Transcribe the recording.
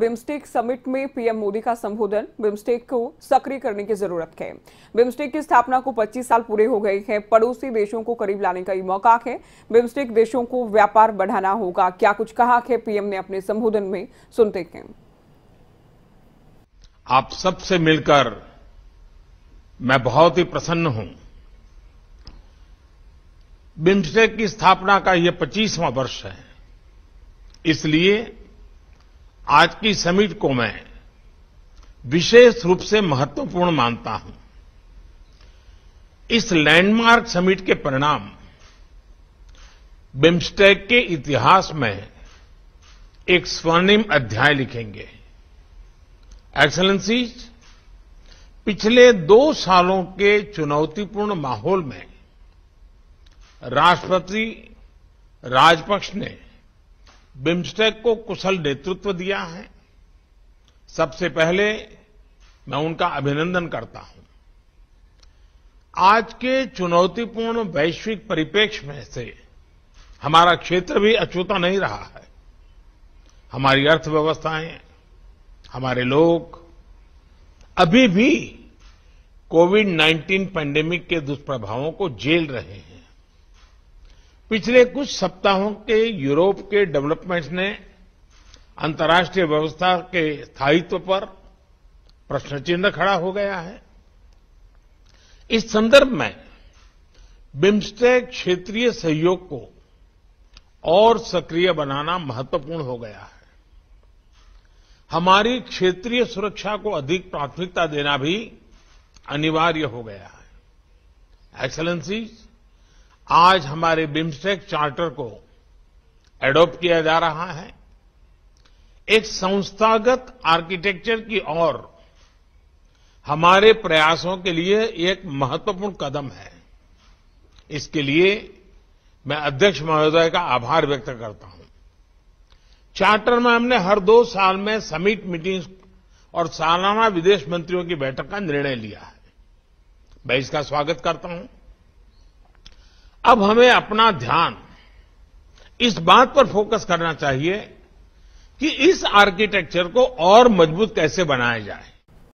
BIMSTEC summit में PM Modi का संबोधन बिम्स्टेक को सक्रिय करने की जरूरत है बिम्स्टेक की स्थापना को 25 साल पूरे हो गए हैं पड़ोसी देशों को करीब लाने का मौका है बिम्स्टेक देशों को व्यापार बढ़ाना होगा क्या कुछ कहा है पीएम ने अपने संबोधन में सुनते हैं आप सबसे मिलकर मैं बहुत ही प्रसन्न हूं बिम्स्टेक की स्थापना का यह पच्चीसवां वर्ष है इसलिए आज की समिट को मैं विशेष रूप से महत्वपूर्ण मानता हूं इस लैंडमार्क समिट के परिणाम बिम्स्टेक के इतिहास में एक स्वर्णिम अध्याय लिखेंगे एक्सलेंसीज पिछले दो सालों के चुनौतीपूर्ण माहौल में राष्ट्रपति राजपक्ष ने बिम्स्टेक को कुशल नेतृत्व दिया है सबसे पहले मैं उनका अभिनंदन करता हूं आज के चुनौतीपूर्ण वैश्विक परिप्रेक्ष्य में से हमारा क्षेत्र भी अछूता नहीं रहा है हमारी अर्थव्यवस्थाएं हमारे लोग अभी भी कोविड 19 पैंडेमिक के दुष्प्रभावों को झेल रहे हैं पिछले कुछ सप्ताहों के यूरोप के डेवलपमेंट्स ने अंतर्राष्ट्रीय व्यवस्था के स्थायित्व पर प्रश्नचिन्ह खड़ा हो गया है इस संदर्भ में बिम्स्टेक क्षेत्रीय सहयोग को और सक्रिय बनाना महत्वपूर्ण हो गया है हमारी क्षेत्रीय सुरक्षा को अधिक प्राथमिकता देना भी अनिवार्य हो गया है एक्सलेंसीज़ आज हमारे बिम्स्टेक चार्टर को एडॉप्ट किया जा रहा है एक संस्थागत आर्किटेक्चर की ओर हमारे प्रयासों के लिए एक महत्वपूर्ण कदम है इसके लिए मैं अध्यक्ष महोदय का आभार व्यक्त करता हूं चार्टर में हमने हर दो साल में समिट मीटिंग्स और सालाना विदेश मंत्रियों की बैठक का निर्णय लिया है मैं इसका स्वागत करता हूं अब हमें अपना ध्यान इस बात पर फोकस करना चाहिए कि इस आर्किटेक्चर को और मजबूत कैसे बनाया जाए